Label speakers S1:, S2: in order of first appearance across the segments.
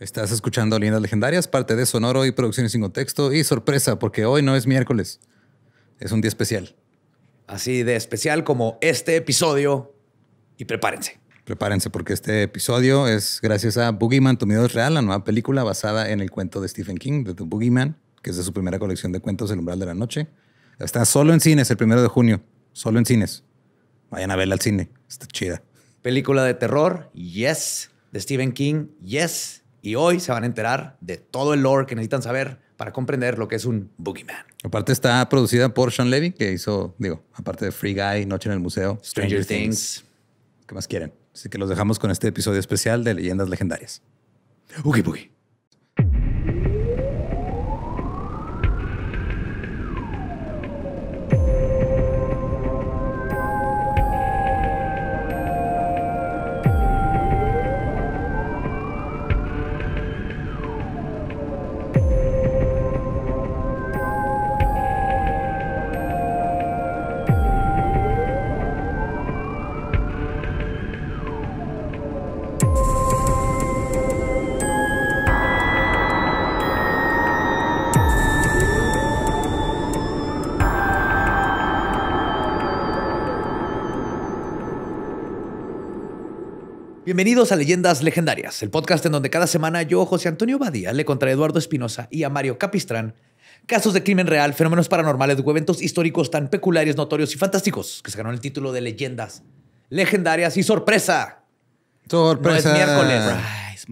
S1: Estás escuchando Líneas Legendarias, parte de Sonoro y Producciones sin Contexto. Y sorpresa, porque hoy no es miércoles. Es un día especial.
S2: Así de especial como este episodio.
S1: Y prepárense. Prepárense, porque este episodio es gracias a Boogeyman, Tu Miedo es Real, la nueva película basada en el cuento de Stephen King, de The Boogeyman, que es de su primera colección de cuentos, El Umbral de la Noche. Está solo en cines el primero de junio. Solo en cines. Vayan a verla al cine. Está chida.
S2: Película de terror, yes. De Stephen King, yes y hoy se van a enterar de todo el lore que necesitan saber para comprender lo que es un Boogeyman.
S1: Aparte está producida por Sean Levy, que hizo, digo, aparte de Free Guy, Noche en el Museo, Stranger, Things. ¿Qué más quieren? Así que los dejamos con este episodio especial de Leyendas Legendarias. boogie Boogie.
S2: Bienvenidos a Leyendas Legendarias, el podcast en donde cada semana yo, José Antonio Badía, le contra Eduardo Espinosa y a Mario Capistrán casos de crimen real, fenómenos paranormales eventos históricos tan peculiares, notorios y fantásticos que se ganó el título de Leyendas Legendarias y sorpresa.
S1: Sorpresa. No es miércoles,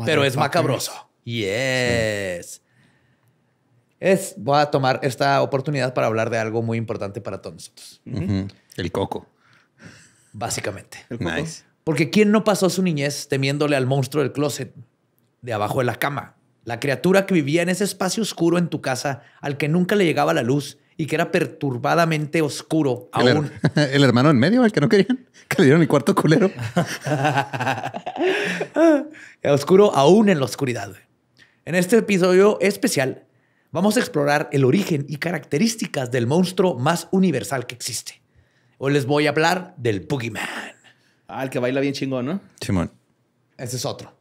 S1: pero es macabroso.
S2: Yes. Es, voy a tomar esta oportunidad para hablar de algo muy importante para todos
S1: nosotros. El coco.
S2: Básicamente. El coco. Porque ¿quién no pasó su niñez temiéndole al monstruo del closet, de abajo de la cama? La criatura que vivía en ese espacio oscuro en tu casa, al que nunca le llegaba la luz y que era perturbadamente oscuro aún.
S1: el hermano en medio, el que no querían, que le dieron el cuarto culero. oscuro aún en la oscuridad.
S2: En este episodio especial vamos a explorar el origen y características del monstruo más universal que existe. Hoy les voy a hablar del Boogeyman. Ah, el que baila bien chingón, ¿no? Simón. Ese es otro.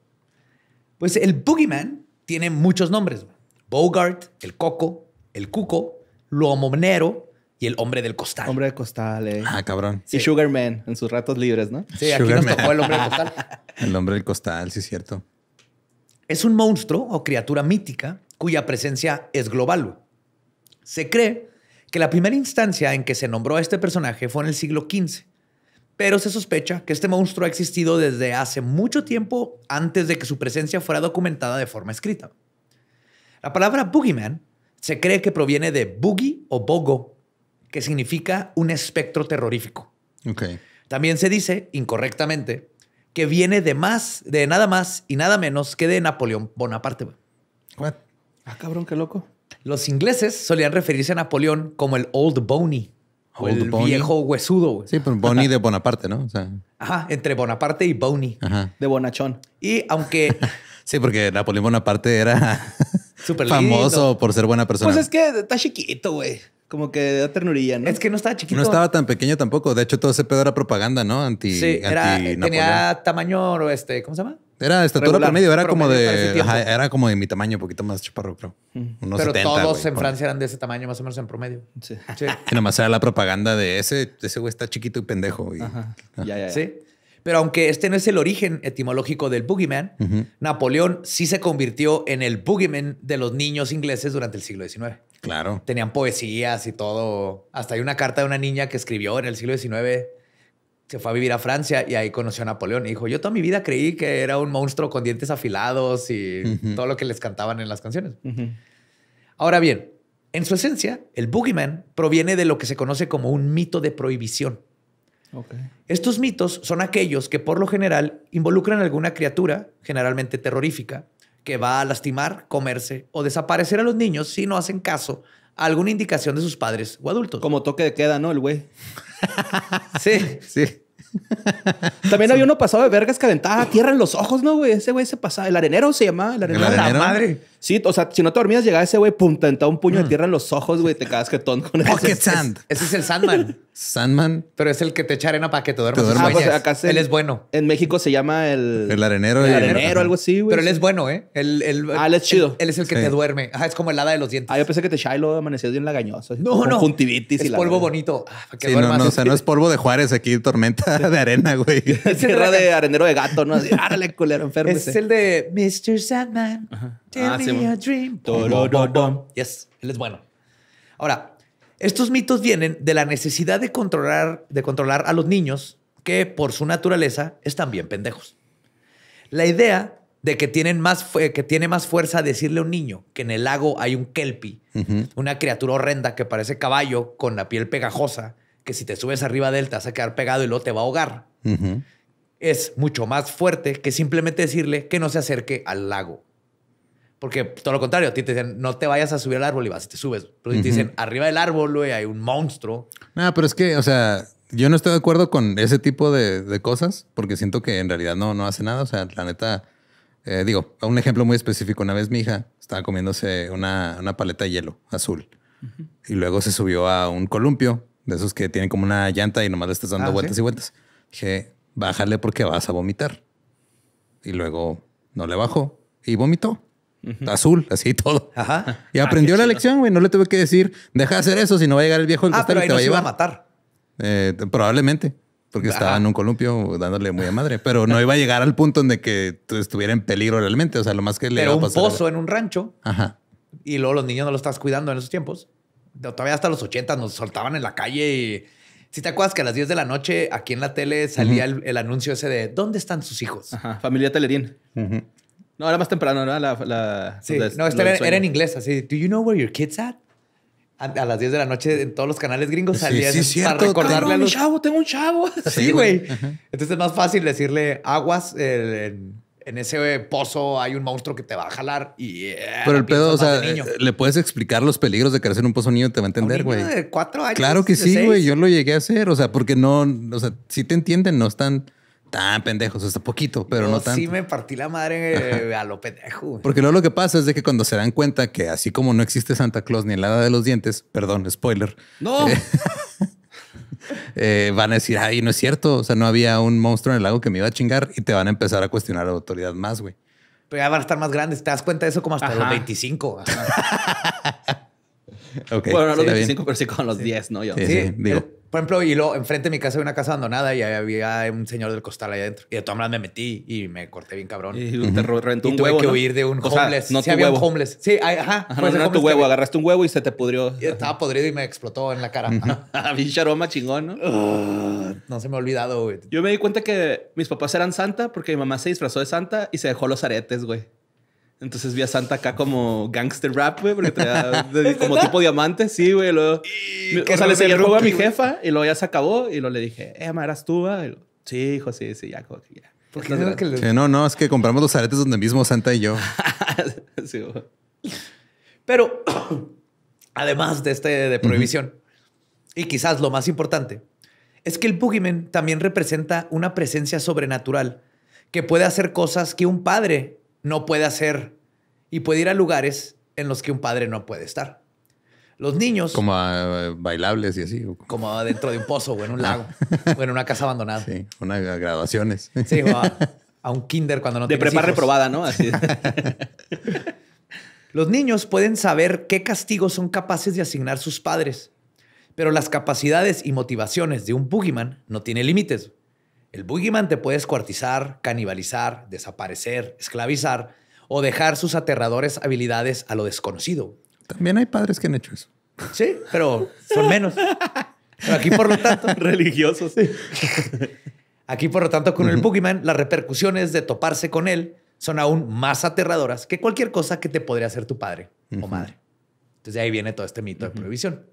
S2: Pues el Boogeyman tiene muchos nombres. Bogart, el Coco, el Cuco, lo Homonero y el Hombre del Costal. Hombre del Costal, eh. Ah, cabrón. Y Sugarman en sus ratos libres, ¿no? Sí, aquí nos tocó el Hombre del Costal.
S1: el Hombre del Costal, sí es cierto.
S2: Es un monstruo o criatura mítica cuya presencia es global. Se cree que la primera instancia en que se nombró a este personaje fue en el siglo XV pero se sospecha que este monstruo ha existido desde hace mucho tiempo antes de que su presencia fuera documentada de forma escrita. La palabra boogeyman se cree que proviene de boogie o bogo, que significa un espectro terrorífico. Okay. También se dice, incorrectamente, que viene de más, de nada más y nada menos que de Napoleón Bonaparte.
S3: Ah, cabrón, qué loco.
S2: Los ingleses solían referirse a Napoleón
S1: como el Old Boney o el viejo huesudo. Güey. Sí, pero Bonnie de Bonaparte, ¿no? O sea. Ajá, entre
S2: Bonaparte y Bonnie Ajá. De Bonachón. Y aunque...
S1: sí, porque Napoleón Bonaparte era famoso por ser buena persona. Pues es
S3: que está chiquito, güey.
S2: Como que da ternurilla, ¿no? Es que no estaba chiquito. No estaba
S1: tan pequeño tampoco. De hecho, todo ese pedo era propaganda, ¿no? Anti, sí, era, tenía
S2: tamaño, este, ¿cómo se llama?
S1: Era estatura promedio, era como de. era como de mi tamaño, un poquito más chaparro, creo. Unos Pero todos en Francia
S2: eran de ese tamaño, más o menos en promedio. Sí. sí.
S1: y nomás era la propaganda de ese, ese güey está chiquito y pendejo. Ah.
S2: Sí. Pero aunque este no es el origen etimológico del boogeyman, Napoleón sí se convirtió en el boogeyman de los niños ingleses durante el siglo XIX. Claro. Tenían poesías y todo. Hasta hay una carta de una niña que escribió en el siglo XIX se fue a vivir a Francia y ahí conoció a Napoleón. Y dijo, yo toda mi vida creí que era un monstruo con dientes afilados y todo lo que les cantaban en las canciones. Ahora bien, en su esencia, el boogeyman proviene de lo que se conoce como un mito de prohibición. Estos mitos son aquellos que por lo general involucran a alguna criatura, generalmente terrorífica, que va a lastimar, comerse o desaparecer a los niños si no hacen caso alguna indicación de sus padres o adultos. Como toque de queda, ¿no? El güey. sí. Sí.
S3: También había uno pasado de vergas que aventaba tierra en los ojos, ¿no, güey? Ese güey se pasaba. El arenero se llamaba. El arenero. ¿El La madre. Sí, o sea, si no te dormías, llegaba ese güey, pum, te un puño de mm. tierra en los ojos, güey, te quedas ton
S2: con eso. Pocket Sand. ese es el Sandman. Sandman. Pero es el que te echa arena para que te duermas. Te duermas. Ah, pues, acá se, él es bueno. En México se llama el... El
S1: arenero. El arenero,
S2: algo así, güey. Pero él es bueno, ¿eh? ah, él es chido. Él, es el que te duerme. Ajá, ah, es como el hada de los dientes. Ah, yo pensé que te echaba y luego bien lagañoso. No, no. Es polvo bonito. Ah, para que sí, No, no, o sea,
S1: no es polvo de Juárez aquí, tormenta de arena, güey. Es tierra de arenero de gato, ¿no? árale, culero, enfermo. Es
S2: el de Mr. Sandman. Ajá. Ah, sí, Yes, él es bueno. Ahora, estos mitos vienen de la necesidad de controlar, de controlar a los niños que por su naturaleza están bien pendejos. La idea de que, tienen más, que tiene más fuerza decirle a un niño que en el lago hay un kelpie, una criatura horrenda que parece caballo con la piel pegajosa, que si te subes arriba de él te vas a quedar pegado y luego te va a ahogar. Es mucho más fuerte que simplemente decirle que no se acerque al lago. Porque todo lo contrario, a ti te dicen, no te vayas a subir al árbol y vas y te subes. Pero te dicen, arriba del árbol, hay un monstruo.
S1: No, pero es que, o sea, yo no estoy de acuerdo con ese tipo de, cosas porque siento que en realidad no, no hace nada. O sea, la neta, eh, digo, un ejemplo muy específico. Una vez mi hija estaba comiéndose una, paleta de hielo azul y luego se subió a un columpio de esos que tienen como una llanta y nomás le estás dando ah, vueltas y vueltas. Dije, bájale porque vas a vomitar. Y luego no le bajó y vomitó azul, así todo. Ajá. Y aprendió ah, la lección, güey. No le tuve que decir, deja de hacer eso, si no va a llegar el viejo ah, pero te va a Iba a matar. Eh, probablemente. Porque estaba en un columpio dándole muy a madre. Pero no iba a llegar al punto en que estuviera en peligro realmente. O sea, lo más que le iba un pozo
S2: en un rancho. Y luego los niños no lo estás cuidando en esos tiempos. Todavía hasta los ochentas nos soltaban en la calle y... Si te acuerdas que a las 10 de la noche aquí en la tele salía el, anuncio ese de ¿Dónde están sus hijos? Familia Telerín. Ajá. No, era más temprano, ¿no? La, la,
S1: pues, sí, no, era, en
S2: inglés, así. ¿Do you know where your kid's at? A, las 10 de la noche en todos los canales gringos salía para recordarle tengo a los... un
S3: chavo, tengo un chavo. Sí, güey.
S2: Entonces es más fácil decirle aguas en, ese pozo hay un monstruo que te va a jalar y eh, Pero el pedo, o sea, eh,
S1: le puedes explicar los peligros de crecer en un pozo niño te va a entender, güey. de
S2: cuatro años. Claro que sí, güey, yo
S1: lo llegué a hacer, o sea, porque no, o sea, si te entienden, no están Ah, pendejos, hasta poquito, pero no tanto. Sí,
S2: me partí la madre eh, a lo pendejo. Porque
S1: luego lo que pasa es de que cuando se dan cuenta que así como no existe Santa Claus ni el edad de los dientes, perdón, spoiler. No. Eh, eh, van a decir, ay, no es cierto. O sea, no había un monstruo en el lago que me iba a chingar y te van a empezar a cuestionar la autoridad más, güey.
S2: Pero ya van a estar más grandes. ¿Te das cuenta de eso como hasta los 25?
S1: bueno, no los 25, pero
S3: sí con
S2: los 10, ¿no? Yo. Sí, digo. Por ejemplo, y lo enfrente de mi casa había una casa abandonada y había un señor del costal ahí adentro. Y de todas maneras me metí y me corté bien cabrón. Y, te reventó un y tuve que huir de un o no sí, había un homeless. Sí, ajá. Agarraste
S3: un huevo y se te pudrió.
S2: estaba podrido y me explotó en la cara. mí charoma chingón, ¿no? no se me ha olvidado, güey. Yo me di cuenta
S3: que mis papás eran santa porque mi mamá se disfrazó de santa y se dejó los aretes, güey. Entonces vi a Santa acá como gangster rap, güey, porque como tipo diamante, sí, güey. Luego, o sea, le a mi jefa y luego ya se acabó y luego le dije, eh, eras tú, sí, hijo, sí, sí, ya, que
S1: no, no, es que compramos los aretes donde mismo Santa y yo.
S2: Pero, además de este de prohibición, y quizás lo más importante, es que el Boogeyman también representa una presencia sobrenatural que puede hacer cosas que un padre no puede hacer y puede ir a lugares en los que un padre no puede estar.
S1: Los niños. Como a eh, bailables y así. Como dentro de un pozo o en un ah. lago o en una casa abandonada. Sí, unas
S2: graduaciones.
S1: Sí,
S2: a, un kinder cuando no te De prepa reprobada, ¿no? Así. Los niños pueden saber qué castigos son capaces de asignar sus padres, pero las capacidades y motivaciones de un boogeyman no tiene límites. El boogeyman te puede escuartizar, canibalizar, desaparecer, esclavizar o dejar sus aterradores habilidades a lo desconocido.
S1: También hay padres que han hecho eso.
S2: Sí, pero son menos. aquí, por lo tanto, religiosos. Sí. Aquí, por lo tanto, con el boogeyman, las repercusiones de toparse con él son aún más aterradoras que cualquier cosa que te podría hacer tu padre o madre. Entonces, de ahí viene todo este mito de prohibición.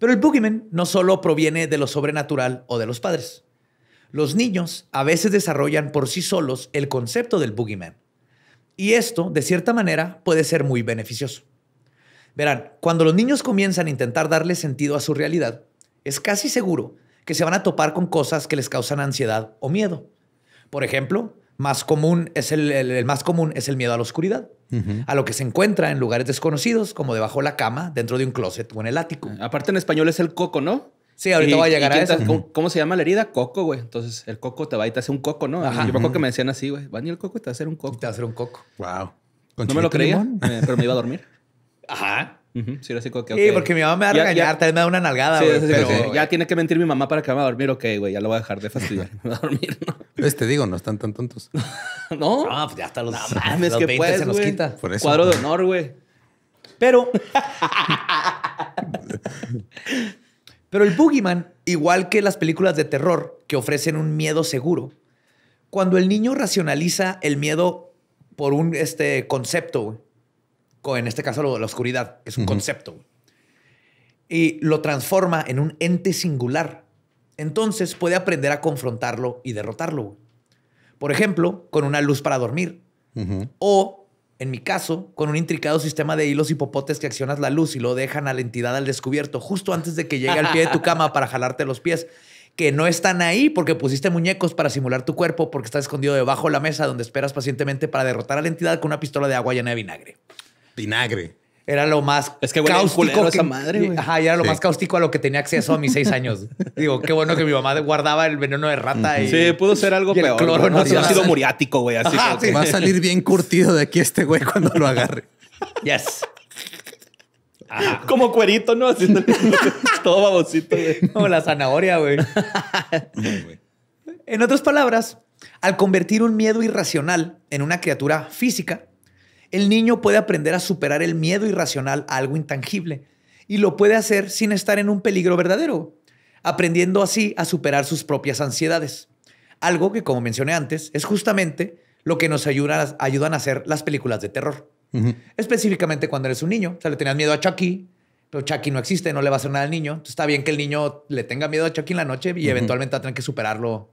S2: Pero el boogeyman no solo proviene de lo sobrenatural o de los padres. Los niños a veces desarrollan por sí solos el concepto del boogeyman. Y esto, de cierta manera, puede ser muy beneficioso. Verán, cuando los niños comienzan a intentar darle sentido a su realidad, es casi seguro que se van a topar con cosas que les causan ansiedad o miedo. Por ejemplo, más común es el, más común es el miedo a la oscuridad, a lo que se encuentra en lugares desconocidos, como debajo de la cama, dentro de un closet o en el ático. Aparte en español es el coco, ¿no? Sí, ahorita voy a llegar a eso. ¿cómo, se llama la herida? Coco, güey.
S3: Entonces, el coco te va y te hace un coco, ¿no? Ajá. Yo me acuerdo que me decían así, güey. Van y el coco te va a hacer un coco. Te va a hacer un coco. Wow. No me lo creía, eh, pero me iba a dormir. Ajá. Sí, era así Sí, porque mi mamá me va a regañar,
S2: tal vez me da una nalgada,
S3: sí, Ya tiene que mentir mi mamá para que me vaya a dormir. Ok, güey, ya lo voy a dejar de
S1: fastidiar. Me va a dormir, ¿no? Pues te digo, no están tan tontos.
S2: no. No, pues ya está los, no, mames, que 20 se nos pues, quita. Cuadro de honor, güey. Pero... Pero el Boogeyman, igual que las películas de terror que ofrecen un miedo seguro, cuando el niño racionaliza el miedo por un este, concepto, en este caso la oscuridad, que es un concepto, y lo transforma en un ente singular, entonces puede aprender a confrontarlo y derrotarlo. Por ejemplo, con una luz para dormir. O en mi caso, con un intricado sistema de hilos y popotes que accionas la luz y lo dejan a la entidad al descubierto justo antes de que llegue al pie de tu cama para jalarte los pies, que no están ahí porque pusiste muñecos para simular tu cuerpo porque está escondido debajo de la mesa donde esperas pacientemente para derrotar a la entidad con una pistola de agua llena de vinagre. Vinagre. Era lo más es que Ajá, era lo más caustico a lo que tenía acceso a mis seis años. Digo, qué bueno que mi mamá guardaba el veneno de rata. sí, pudo ser algo peor. cloro no ha sido muriático, güey. Así que... va a salir
S1: bien curtido de aquí este güey cuando lo agarre.
S3: Yes. Como cuerito, ¿no?
S2: haciendo todo babosito, güey. Como la zanahoria, güey. en otras palabras, al convertir un miedo irracional en una criatura física, el niño puede aprender a superar el miedo irracional a algo intangible y lo puede hacer sin estar en un peligro verdadero, aprendiendo así a superar sus propias ansiedades. Algo que, como mencioné antes, es justamente lo que nos ayuda, ayudan a hacer las películas de terror. Específicamente cuando eres un niño. O sea, le tenías miedo a Chucky, pero Chucky no existe, no le va a hacer nada al niño. está bien que el niño le tenga miedo a Chucky en la noche y eventualmente va que superarlo.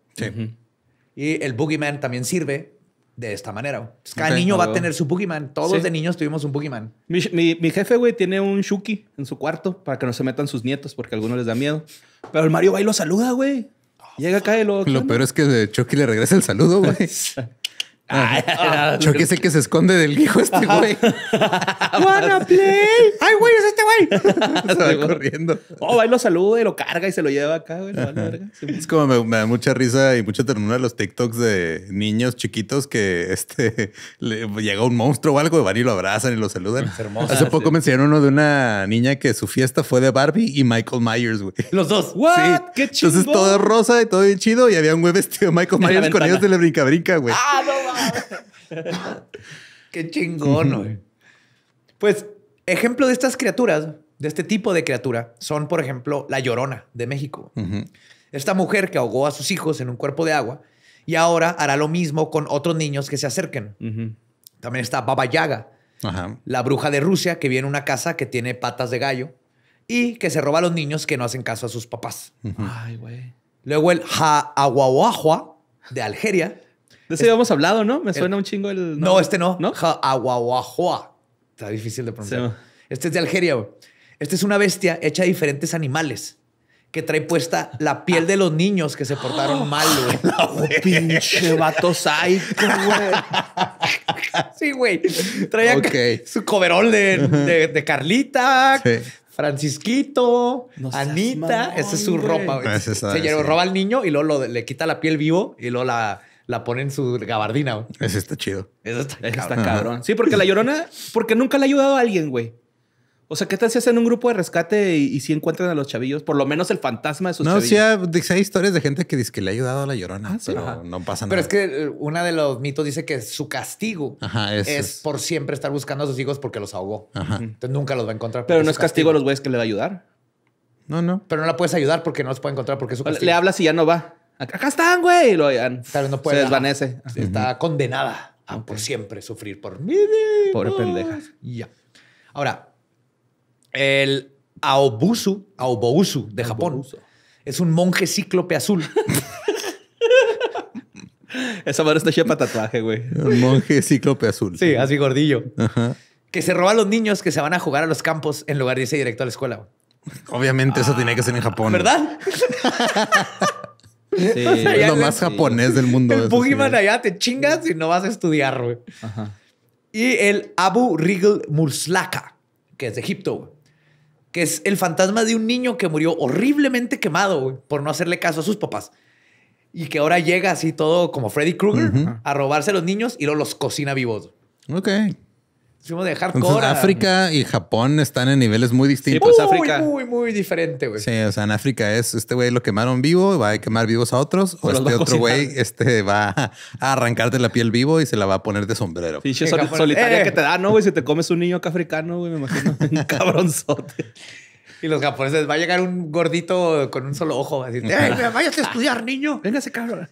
S2: Y el Boogeyman también sirve de esta manera. cada niño va a tener su Pokémon. Todos de niños tuvimos un Pokémon.
S3: Mi, jefe, güey, tiene un Shuki en su cuarto para que no se metan sus nietos porque a algunos les da miedo. Pero el Mario va y lo saluda, güey. Ah, Llega acá y lo...
S1: Lo peor es que Chucky le regresa el saludo, güey.
S3: Yo Chucky es el
S1: que se esconde del hijo este güey. Wanna
S3: play. Ay, güey, es este güey.
S1: se va corriendo. Oh,
S3: va y lo saluda y lo carga y se lo lleva acá, güey.
S1: Es como me, da mucha risa y mucha ternura los TikToks de niños chiquitos que este le, llega un monstruo o algo y van y lo abrazan y lo saludan. Hace poco me enseñaron uno de una niña que su fiesta fue de Barbie y Michael Myers, güey. Los dos. What? Qué chido. Entonces todo rosa y todo bien chido y había un güey vestido Michael Myers con ellos de la brinca brinca, güey.
S2: Ah, no Qué chingón, güey. Pues, ejemplo de estas criaturas, de este tipo de criatura, son, por ejemplo, la Llorona de México. Esta mujer que ahogó a sus hijos en un cuerpo de agua y ahora hará lo mismo con otros niños que se acerquen. También está Baba Yaga, la bruja de Rusia que viene a una casa que tiene patas de gallo y que se roba a los niños que no hacen caso a sus papás.
S1: Ay, güey.
S2: Luego el de Algeria, de ese habíamos hablado, ¿no? Me suena un
S3: chingo el. No,
S2: este no. ¿No? Está difícil de pronunciar. Este es de Algeria, güey. Este es una bestia hecha de diferentes animales que trae puesta la piel de los niños que se portaron mal, güey. pinche vato güey. Sí, güey. Traía su coverol de, Carlita, Francisquito, Anita. Esa es su ropa, güey. Se, se roba al niño y luego le quita la piel vivo y luego la la pone en su gabardina. ese está chido. Eso está, cabrón. Sí,
S3: porque la llorona, porque nunca le ha ayudado a alguien, güey. O sea, ¿qué tal si hacen un grupo de rescate y, si encuentran a los chavillos? Por lo menos el fantasma de sus no,
S1: chavillos. No, sí, hay, historias de gente que dice que le ha ayudado a la llorona, ah, pero no pasa nada. Pero es
S2: que eh, uno de los mitos dice que su castigo es, por siempre estar buscando a sus hijos porque los ahogó. Entonces nunca los va a encontrar. Pero no es castigo, a
S3: los güeyes que le va a ayudar.
S2: No, no. Pero no la puedes ayudar porque no los puede encontrar porque es su castigo. Le hablas y ya no va. Acá están, güey. lo Tal vez no puede. Se desvanece. Está condenada a por siempre sufrir por mí. Pobre pendeja. Ya. Ahora, el Aobusu, Aobousu de Japón, es un monje cíclope azul.
S1: Esa
S2: mano está chida para tatuaje, güey.
S1: Un monje cíclope azul. Sí, así gordillo.
S2: Que se roba a los niños que se van a jugar a los campos en lugar de irse directo a la escuela.
S1: Obviamente, eso ah, tiene que ser en Japón. ¿Verdad? es lo más japonés del mundo. El
S2: allá te chingas y no vas a estudiar, güey. Y el Abu Rigel Murslaka, que es de Egipto, Que es el fantasma de un niño que murió horriblemente quemado, güey, por no hacerle caso a sus papás. Y que ahora llega así todo como Freddy Krueger a robarse a los niños y luego los cocina vivos. Ok fuimos de hardcore. África
S1: y Japón están en niveles muy distintos. Muy, pues, muy, muy diferente, güey. Sí, o sea, en África es este güey lo quemaron vivo, va a quemar vivos a otros, o, este otro güey este, va a arrancarte la piel vivo y se la va a poner de sombrero. Sí, solitaria eh. que te
S3: da, ¿no, güey? Si te comes un niño acá africano, güey, me imagino un cabronzote.
S2: Y los japoneses va a llegar un gordito con un solo ojo, así, ¡Ey,
S3: váyase a estudiar, niño! venga ese cabrón.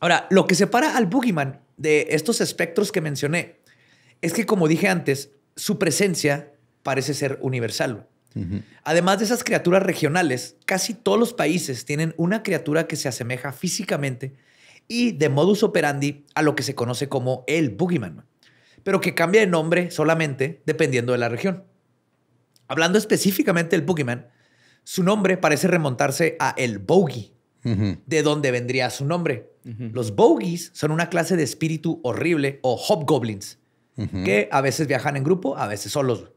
S2: Ahora, lo que separa al Boogeyman de estos espectros que mencioné es que, como dije antes, su presencia parece ser universal. Además de esas criaturas regionales, casi todos los países tienen una criatura que se asemeja físicamente y de modus operandi a lo que se conoce como el boogeyman, pero que cambia de nombre solamente dependiendo de la región. Hablando específicamente del boogeyman, su nombre parece remontarse a el bogey, de donde vendría su nombre. Los bogies son una clase de espíritu horrible o hobgoblins, que a veces viajan en grupo, a veces solos.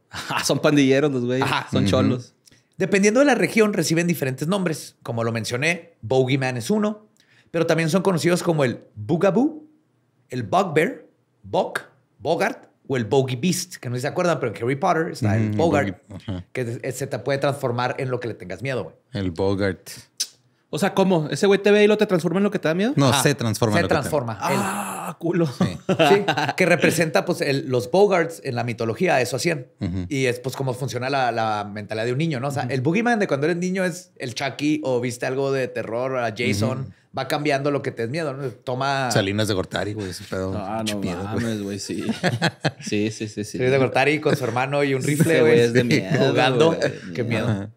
S2: Son pandilleros los güeyes, son cholos. Dependiendo de la región, reciben diferentes nombres. Como lo mencioné, Bogeyman es uno, pero también son conocidos como el Bugaboo, el Bugbear, Bog, Bogart o el Bogey Beast, que no sé si se acuerdan, pero en Harry Potter está el Bogart, que se te puede transformar en lo que le tengas miedo, güey.
S1: El Bogart.
S2: O sea, ¿cómo? ¿Ese güey te ve y lo te transforma en lo que te da miedo? No, se transforma. Se transforma. Ah ah, culo. Sí. que representa pues los Bogarts en la mitología, eso hacían. Y es pues cómo funciona la, mentalidad de un niño, ¿no? O sea, el boogeyman de cuando eres niño es el Chucky o viste algo de terror, a Jason. va cambiando lo que te es miedo. ¿no? Toma.
S1: Salinas de Gortari, güey, ese No, no güey, sí.
S2: sí. Sí, sí, sí. Salinas de Gortari con su hermano y un rifle, güey. Jugando. Qué miedo.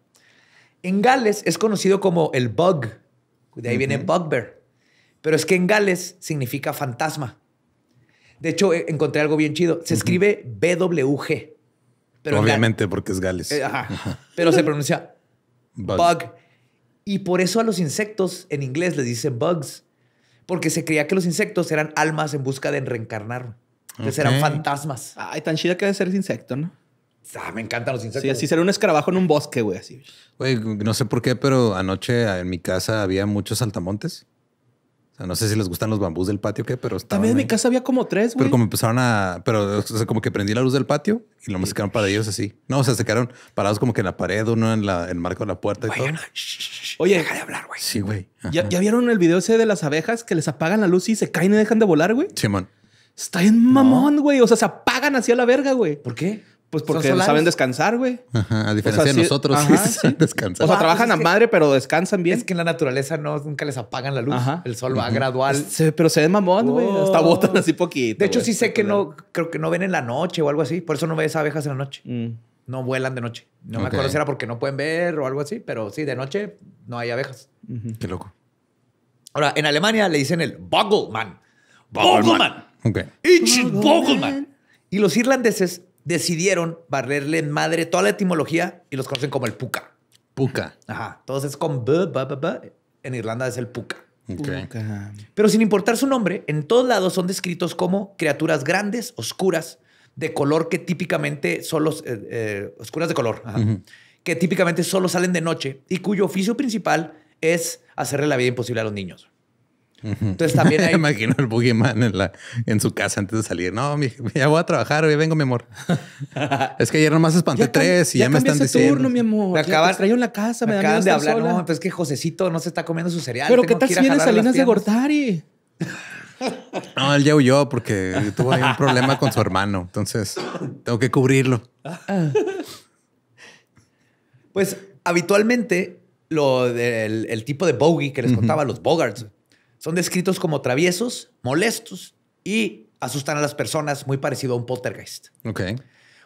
S2: En Gales es conocido como el bug. De ahí viene bugbear. Pero es que en Gales significa fantasma. De hecho, e, encontré algo bien chido. Se escribe BWG.
S1: Pero Obviamente, porque es Gales. Eh,
S2: pero se pronuncia bug. Y por eso a los insectos en inglés les dicen bugs. Porque se creía que los insectos eran almas en busca de reencarnar. Entonces eran fantasmas. Ay, tan chida que debe ser ese insecto, ¿no? Ah, me encantan los insectos.
S3: Sí, así
S1: será un escarabajo en un bosque, güey, Güey, no sé por qué, pero anoche en mi casa había muchos saltamontes. No sé si les gustan los bambús del patio, ¿qué? Pero También en
S3: mi casa había como tres, güey. Pero como
S1: empezaron a... Pero o sea, como que prendí la luz del patio y lo más quedaron para ellos así. No, o sea, se quedaron parados como que en la pared, uno en la, el marco de la puerta y todo. Oye, deja de hablar,
S3: güey. Sí, güey. ¿Ya, vieron el video ese de las abejas que les apagan la luz y se caen y dejan de volar, güey? Sí, Está en mamón, güey.
S2: O sea, se apagan a la verga, güey. ¿Por qué? Pues porque saben descansar, güey.
S1: Ajá, a diferencia de nosotros, sí, descansar. O sea, trabajan a
S2: madre, pero descansan bien. Es que en la naturaleza no, nunca les apagan la luz. El sol va gradual. pero se ven mamón, güey. Oh. Hasta botan así poquito. De hecho, sí sé que no, creo que no ven en la noche o algo así. Por eso no ves abejas en la noche. Mm. No vuelan de noche. No me acuerdo si era porque no pueden ver o algo así, pero sí, de noche no hay abejas. Qué loco. Ahora, en Alemania le dicen el Boggleman. Okay. Ok. Boggleman. Y los irlandeses decidieron barrerle en madre toda la etimología y los conocen como el puca. Puca. Ajá. Entonces con b, b, b, b en Irlanda es el puca. Okay. Pero sin importar su nombre, en todos lados son descritos como criaturas grandes, oscuras, de color que típicamente solo... Eh, eh, oscuras de color. Que típicamente solo salen de noche y cuyo oficio principal es hacerle la vida imposible a los niños.
S1: Entonces también hay... imagino el boogeyman en, en su casa antes de salir. No, ya voy a trabajar, hoy vengo, mi amor. es que ayer nomás espanté tres y ya, me están diciendo. turno,
S2: mi amor. Me acaban, en la casa, me, me acaban de hablar. No, pues es que Josecito no se está comiendo su cereal. Pero ¿qué tal si viene
S3: Salinas de Gortari?
S1: No, él ya huyó porque tuvo ahí un problema con su hermano. Entonces, tengo que cubrirlo.
S2: Pues habitualmente, lo del tipo de bogey que les contaba, los bogarts, son descritos como traviesos, molestos y asustan a las personas, muy parecido a un poltergeist.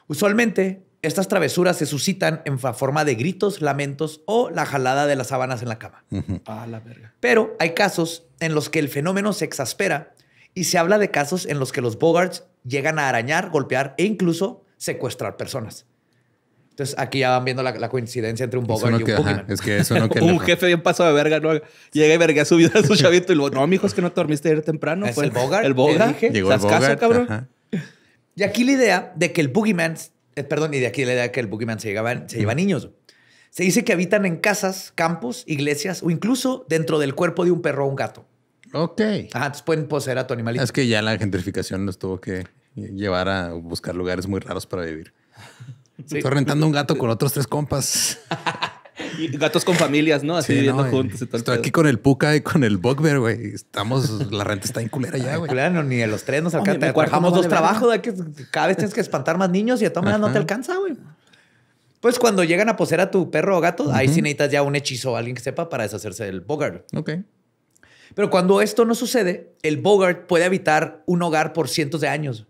S2: Usualmente, estas travesuras se suscitan en forma de gritos, lamentos o la jalada de las sábanas en la cama. la verga. Pero hay casos en los que el fenómeno se exaspera y se habla de casos en los que los Bogarts llegan a arañar, golpear e incluso secuestrar personas. Entonces aquí ya van viendo la, coincidencia entre un
S1: boga y un que, Es que eso no queda. Un jefe
S3: bien pasado de verga, Llega y verga su vida a su chavito y luego, no, mijo, es que no te dormiste ayer temprano. ¿Es el boga? El boga. Llegó el boga. Caso, cabrón?
S2: Y aquí la idea de que el boogeyman, eh, perdón, y de aquí la idea de que el boogeyman se, llevaba se lleva niños. Se dice que habitan en casas, campos, iglesias o incluso dentro del cuerpo de un perro o un
S1: gato. Ok. Ajá, entonces pueden poseer a tu animalito. Es que ya la gentrificación nos tuvo que llevar a buscar lugares muy raros para vivir. Estoy rentando un gato con otros tres compas.
S3: y gatos con familias, ¿no? Así viviendo juntos. estoy aquí con
S1: el puka y con el Bugbear, güey. Estamos, la renta está en culera ya, güey. ni a los tres nos alcanza. dos trabajos,
S2: que, cada vez tienes que espantar más niños y a todas maneras no te alcanza, güey. Pues cuando llegan a poseer a tu perro o gato, ahí sí necesitas ya un hechizo, o alguien que sepa para deshacerse del Bogart. Ok. Pero cuando esto no sucede, el Bogart puede habitar un hogar por cientos de años,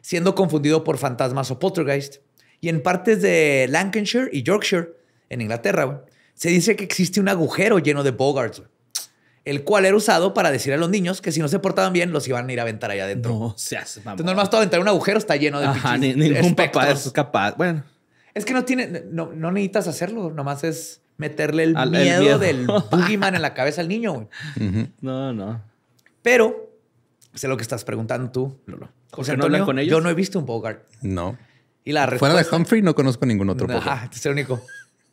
S2: siendo confundido por fantasmas o poltergeist y en partes de Lancashire y Yorkshire, en Inglaterra, se dice que existe un agujero lleno de bogarts, el cual era usado para decir a los niños que si no se portaban bien, los iban a ir a aventar allá adentro. No hace Entonces, nomás todo aventar un agujero está lleno de Ajá, ningún
S3: papá es capaz. Bueno.
S2: Es que no tiene, no, necesitas hacerlo, nomás es meterle el, miedo, del boogeyman en la cabeza al niño, No, no. Pero, sé lo que estás preguntando tú, Lolo. José no con ellos? yo no he visto un Bogart.
S1: No. Y la respuesta... Fuera de Humphrey no conozco ningún otro. ajá
S2: es el único.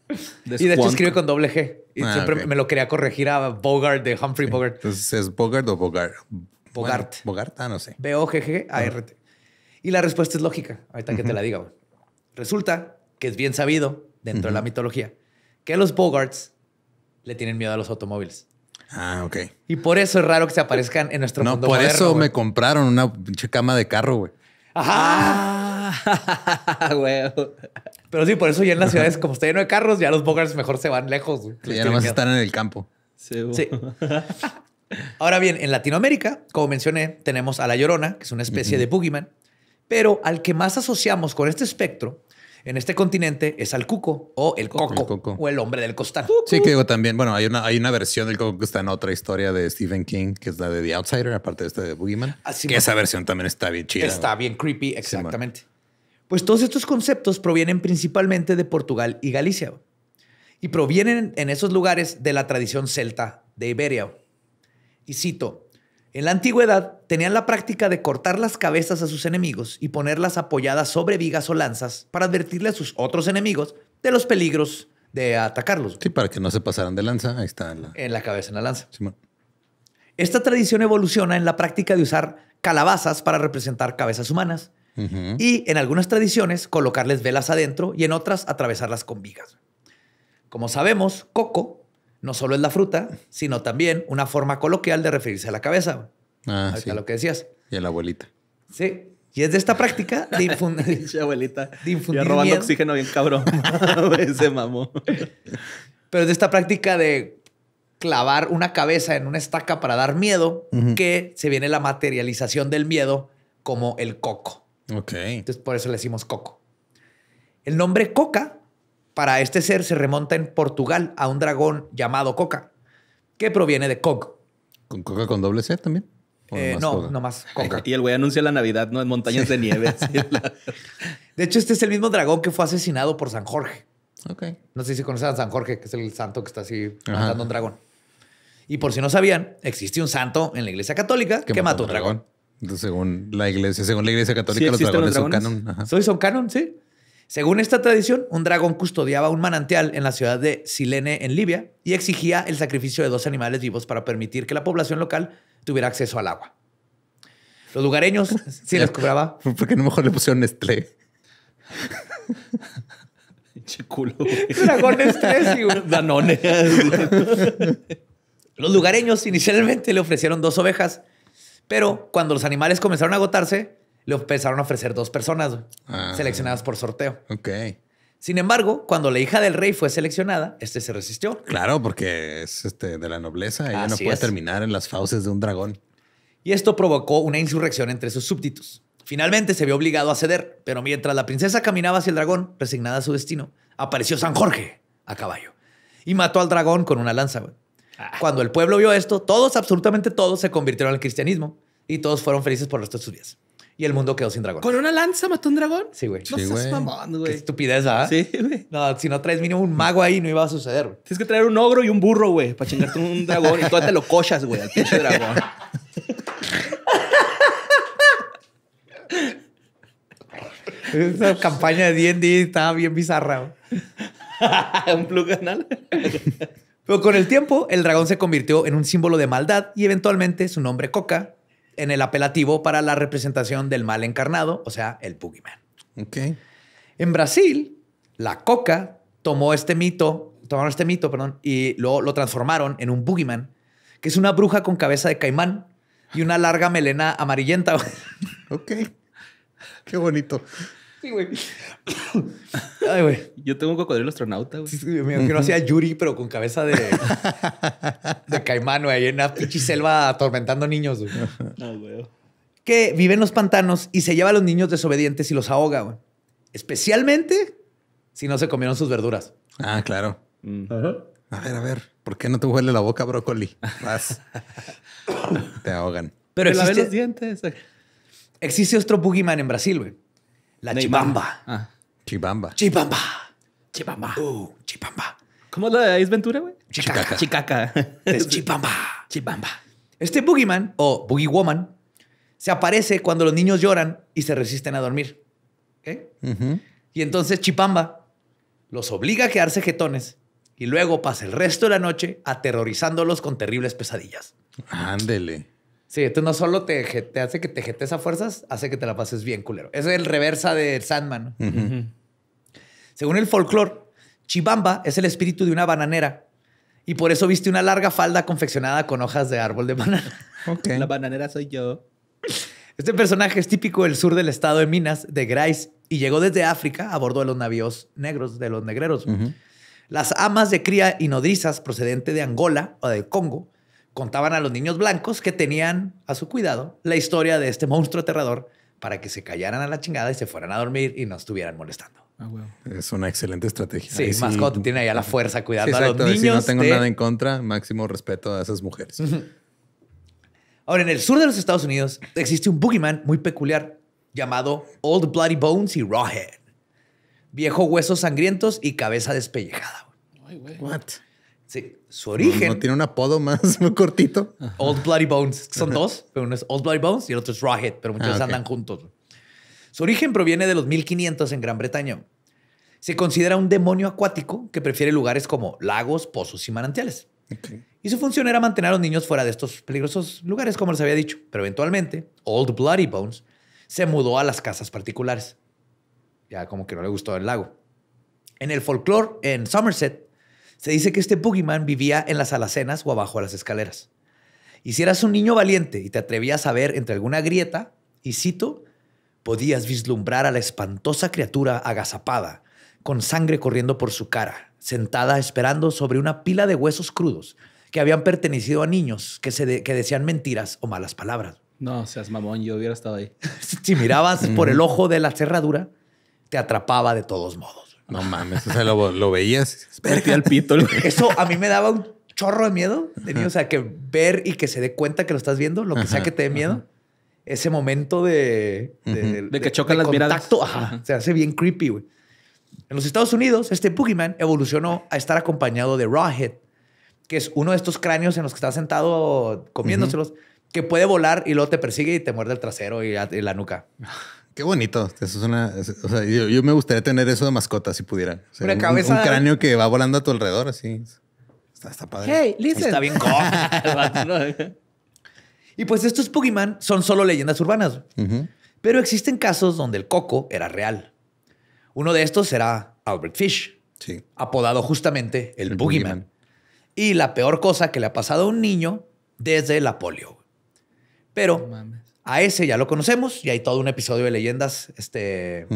S2: y de hecho escribe con doble G. Y ah, siempre me lo quería corregir a Bogart de Humphrey Bogart.
S1: Entonces, ¿es Bogart o Bogart? Bogart. Bogart, ah, no sé.
S2: B-O-G-G-A-R-T. Y la respuesta es lógica. Ahorita que te la diga. Resulta que es bien sabido dentro de la mitología que los Bogarts le tienen miedo a los automóviles. Ah, ok. Y por eso es raro que se aparezcan en nuestro no, No, por eso
S1: me compraron una pinche cama de carro, güey. Ajá.
S2: Pero sí, por eso ya en las ciudades, como está lleno de carros, ya los boggers mejor se van lejos. ya están en el campo. Sí. Ahora bien, en Latinoamérica, como mencioné, tenemos a la llorona, que es una especie de boogeyman, pero al que más asociamos con este espectro en este continente es al cuco o el coco, o el hombre del costal. Sí, que
S1: digo también, bueno, hay una, hay una versión del coco que está en otra historia de Stephen King, que es la de The Outsider, aparte de esta de Boogeyman. Así ah, que esa versión también está bien chida. Está bien
S2: creepy, exactamente. Pues todos estos conceptos provienen principalmente de Portugal y Galicia. Y provienen en esos lugares de la tradición celta de Iberia. Y cito, en la antigüedad tenían la práctica de cortar las cabezas a sus enemigos y ponerlas apoyadas sobre vigas o lanzas para advertirle a sus otros enemigos de los peligros
S1: de atacarlos. Sí, para que no se pasaran de lanza, ahí está. En la, cabeza, en la lanza.
S2: Esta tradición evoluciona en la práctica de usar calabazas para representar cabezas humanas
S1: y
S2: en algunas tradiciones, colocarles velas adentro y en otras, atravesarlas con vigas. Como sabemos, coco no solo es la fruta, sino también una forma coloquial de referirse a la cabeza. Ah, sí a lo que decías. Y a la abuelita. Sí. Y es de esta práctica de infundir. abuelita. De infundir. robando oxígeno bien cabrón. ese mamón Pero es de esta práctica de clavar una cabeza en una estaca para dar miedo, que se viene la materialización del miedo como el coco. Ok. Entonces, por eso le decimos coco. El nombre coca para este ser se remonta en Portugal a un dragón llamado coca, que proviene de Coco.
S1: ¿Con coca con doble C también? Eh, no, no,
S2: más coca. Y el güey anuncia la Navidad, ¿no? En
S1: montañas de nieve.
S2: De hecho, este es el mismo dragón que fue asesinado por San Jorge. Ok. No sé si conocen a San Jorge, que es el santo que está así matando un dragón. Y por si no sabían, existe un santo en la iglesia católica que, mató un dragón
S1: según la iglesia, según la iglesia católica, los, dragones son canon.
S2: Soy Son canon, sí. Según esta tradición, un dragón custodiaba un manantial en la ciudad de Silene, en Libia, y exigía el sacrificio de dos animales vivos para permitir que la población local tuviera acceso al agua. Los lugareños
S1: sí les cobraba. Porque a lo mejor le pusieron Nestlé. Chiculo. Dragón Nestlé, sí, Danone.
S2: Los lugareños inicialmente le ofrecieron dos ovejas pero cuando los animales comenzaron a agotarse, le empezaron a ofrecer dos personas ah. seleccionadas por sorteo. Ok. Sin embargo, cuando la hija del rey fue seleccionada, este se resistió.
S1: Claro, porque es este, de la nobleza. y no puede terminar en las fauces de un dragón.
S2: Y esto provocó una insurrección entre sus súbditos. Finalmente se vio obligado a ceder, pero mientras la princesa caminaba hacia el dragón, resignada a su destino, apareció San Jorge a caballo y mató al dragón con una lanza. Cuando el pueblo vio esto, todos, absolutamente todos, se convirtieron al cristianismo y todos fueron felices por el resto de sus días. Y el mundo quedó sin dragón. ¿Con
S3: una lanza mató un dragón? Sí,
S2: güey. No seas güey. Qué estupidez, ¿verdad? ¿ah? Sí, güey. No, si no traes mínimo un mago ahí, no iba a suceder. Tienes que traer un ogro y un burro, güey, para chingarte un dragón. y tú te lo cochas, güey, al pinche dragón. Esa campaña de D&D estaba bien bizarra. un plug anal. Pero con el tiempo, el dragón se convirtió en un símbolo de maldad y eventualmente su nombre Coca en el apelativo para la representación del mal encarnado, o sea, el Boogeyman. En Brasil, la Coca tomó este mito, tomaron este mito, perdón, y luego lo transformaron en un Boogeyman, que es una bruja con cabeza de caimán y una larga melena amarillenta. ok.
S1: Qué bonito. Sí,
S2: güey. Ay, güey. Yo tengo un cocodrilo astronauta, güey. Sí, que no hacía Yuri, pero con cabeza de, de caimán, en una pinche atormentando niños, güey. No, ah, güey. Que vive en los pantanos y se lleva a los niños desobedientes y los ahoga, güey. Especialmente si no se comieron sus verduras.
S1: Ah, claro. Mm. A ver, a ver. ¿Por qué no te huele la boca, brócoli? te ahogan. Pero existe, los dientes. Eh. Existe otro boogeyman en
S2: Brasil, güey. La chibamba. Ah. Chibamba. Chibamba. Chibamba.
S1: Uh, chibamba.
S2: ¿Cómo es la de güey? Chicaca. Chicaca. Es chibamba. Chibamba. Este Boogeyman o Boogie Woman se aparece cuando los niños lloran y se resisten a dormir. ¿Ok? Y entonces Chipamba los obliga a quedarse jetones y luego pasa el resto de la noche aterrorizándolos con terribles pesadillas.
S1: Ándele.
S2: Sí, entonces no solo te, te hace que te jetes a fuerzas, hace que te la pases bien, culero. es el reversa de Sandman. Según el folclore, Chibamba es el espíritu de una bananera y por eso viste una larga falda confeccionada con hojas de árbol de banana. La bananera soy yo. Este personaje es típico del sur del estado de Minas, de Grais, y llegó desde África a bordo de los navíos negros, de los negreros. Las amas de cría y nodrizas procedente de Angola o del Congo contaban a los niños blancos que tenían a su cuidado la historia de este monstruo aterrador para que se callaran a la chingada y se fueran a dormir y no estuvieran molestando.
S1: Ah, es una excelente estrategia. Sí, cuando tiene ahí la fuerza cuidando a los niños. Si no tengo nada en contra, máximo respeto a esas mujeres.
S2: Ahora, en el sur de los Estados Unidos existe un boogeyman muy peculiar llamado Old Bloody Bones y Rawhead. Viejo huesos sangrientos y cabeza despellejada. What? su origen. No,
S1: tiene un apodo más cortito.
S2: Old Bloody Bones. Son dos, uno es Old Bloody Bones y el otro es Rawhead, pero muchos ah, andan juntos. Su origen proviene de los 1500 en Gran Bretaña. Se considera un demonio acuático que prefiere lugares como lagos, pozos y manantiales. Y su función era mantener a los niños fuera de estos peligrosos lugares, como les había dicho. Pero eventualmente, Old Bloody Bones se mudó a las casas particulares. Ya como que no le gustó el lago. En el folclore, en Somerset, se dice que este boogeyman vivía en las alacenas o abajo a las escaleras. Y si eras un niño valiente y te atrevías a ver entre alguna grieta, y cito, podías vislumbrar a la espantosa criatura agazapada, con sangre corriendo por su cara, sentada esperando sobre una pila de huesos crudos que habían pertenecido a niños que, se que decían mentiras o malas palabras. No, seas mamón, yo hubiera estado ahí. si mirabas por el ojo de la cerradura, te atrapaba de todos modos.
S1: No mames, o sea, lo, veías. metía al pito. Eso
S2: a mí me daba un chorro de miedo. Tenía, o sea, que ver y que se dé cuenta que lo estás viendo, lo que sea que te dé miedo. Ese momento de... De, que chocan las contacto, se hace bien creepy, güey. En los Estados Unidos, este Boogeyman evolucionó a estar acompañado de Rawhead, que es uno de estos cráneos en los que está sentado comiéndoselos, que puede volar y luego te persigue y te muerde el trasero y, y la nuca.
S1: Qué bonito. Eso es una. yo, me gustaría tener eso de mascota si pudiera. una cabeza. Un cráneo que va volando a tu alrededor, así. Está, padre. Hey, listen. Está bien cómodo.
S2: y pues estos Pugimán son solo leyendas urbanas. Pero existen casos donde el coco era real. Uno de estos era Albert Fish, sí. apodado justamente el, el Y la peor cosa que le ha pasado a un niño desde la polio. Pero a ese ya lo conocemos y hay todo un episodio de leyendas, este,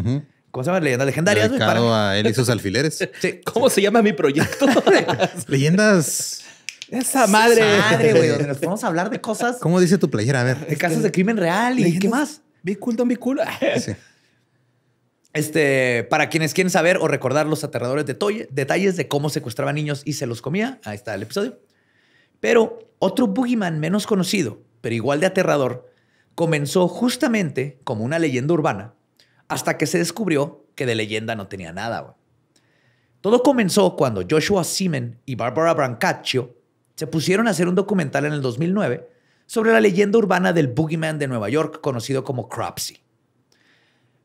S2: ¿cómo se llama? Leyendas legendarias. Dedicado
S1: a él y sus alfileres.
S2: ¿Cómo se llama mi
S1: proyecto? leyendas.
S2: Esa madre. madre, güey, donde nos podemos hablar de cosas.
S1: ¿Cómo dice tu playera? A ver. De casos de
S2: crimen real y qué más. Be cool, don't be Este, para quienes quieren saber o recordar los aterradores de Toye detalles de cómo secuestraba niños y se los comía, ahí está el episodio. Pero otro boogeyman menos conocido, pero igual de aterrador, comenzó justamente como una leyenda urbana hasta que se descubrió que de leyenda no tenía nada. Todo comenzó cuando Joshua Seaman y Barbara Brancaccio se pusieron a hacer un documental en el 2009 sobre la leyenda urbana del boogeyman de Nueva York conocido como Cropsey.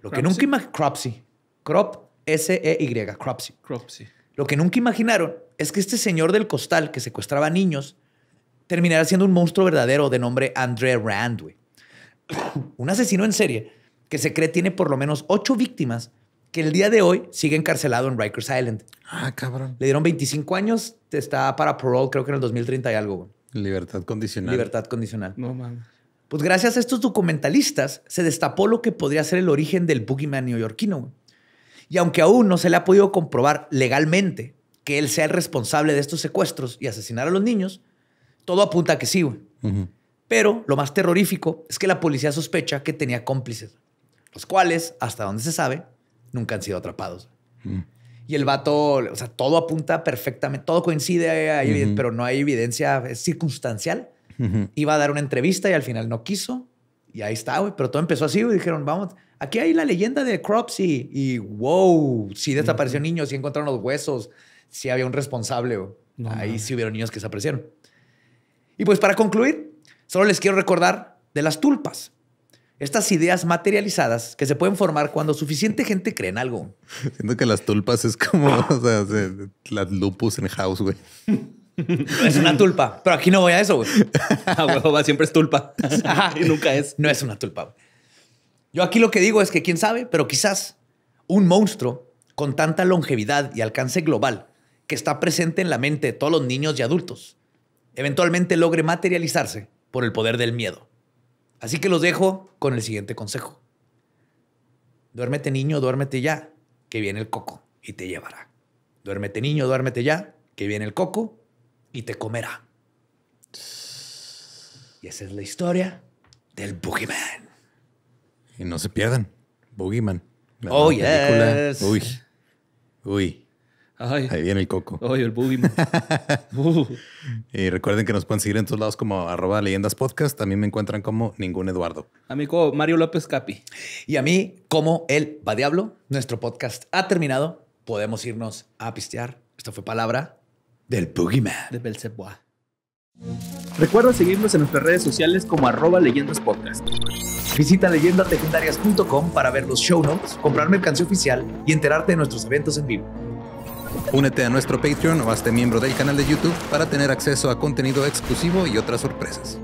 S2: Lo que nunca imaginaron... Crop, S-E-Y, Lo que nunca imaginaron es que este señor del costal que secuestraba niños terminara siendo un monstruo verdadero de nombre André Randwick. un asesino en serie que se cree tiene por lo menos ocho víctimas que el día de hoy sigue encarcelado en Rikers Island.
S1: Ah, cabrón.
S2: Le dieron 25 años, está para parole creo que en el 2030 y algo. Libertad condicional. Libertad condicional. No mames. Pues gracias a estos documentalistas se destapó lo que podría ser el origen del boogeyman neoyorquino. Y aunque aún no se le ha podido comprobar legalmente que él sea el responsable de estos secuestros y asesinar a los niños, todo apunta a que sí. Güey. Pero lo más terrorífico es que la policía sospecha que tenía cómplices, los cuales, hasta donde se sabe, nunca han sido atrapados. Mm. Y el vato, o sea, todo apunta perfectamente, todo coincide, pero no hay evidencia, circunstancial. Iba a dar una entrevista y al final no quiso. Y ahí está, güey. Pero todo empezó así, Dijeron, vamos, aquí hay la leyenda de Cropsy. Y wow, si desapareció un niño, niños, sí encontraron los huesos, si había un responsable, ahí sí hubieron niños que desaparecieron. Y pues para concluir, Solo les quiero recordar de las tulpas. Estas ideas materializadas que se pueden formar cuando suficiente gente cree en algo.
S1: Siento que las tulpas es como las lupus en house, güey. Es una tulpa, pero aquí no voy a eso, güey.
S2: Ah, siempre es tulpa. y nunca es. No es una tulpa. Güey. Yo aquí lo que digo es que quién sabe, pero quizás un monstruo con tanta longevidad y alcance global que está presente en la mente de todos los niños y adultos, eventualmente logre materializarse por el poder del miedo. Así que los dejo con el siguiente consejo. Duérmete niño, duérmete ya, que viene el coco y te llevará. Duérmete niño, duérmete ya, que viene el coco y te comerá. Y esa es la historia del Boogeyman.
S1: Y no se pierdan, Boogeyman. Oh, yes. Uy, uy. Ahí viene el coco. Ay, el boogie uh. Y recuerden que nos pueden seguir en todos lados como arroba leyendas podcast. También me encuentran como ningún Eduardo.
S2: A mí Mario López Capi. Y a mí como el Va Diablo. Nuestro podcast ha terminado. Podemos irnos a pistear. Esto fue palabra del man De Belceboa. Recuerda seguirnos en nuestras redes sociales como arroba leyendas podcast. Visita leyendaslegendarias.com para ver los
S1: show notes, comprar mercancía oficial y enterarte de nuestros eventos en vivo. Únete a nuestro Patreon o hazte miembro del canal de YouTube para tener acceso a contenido exclusivo y otras sorpresas.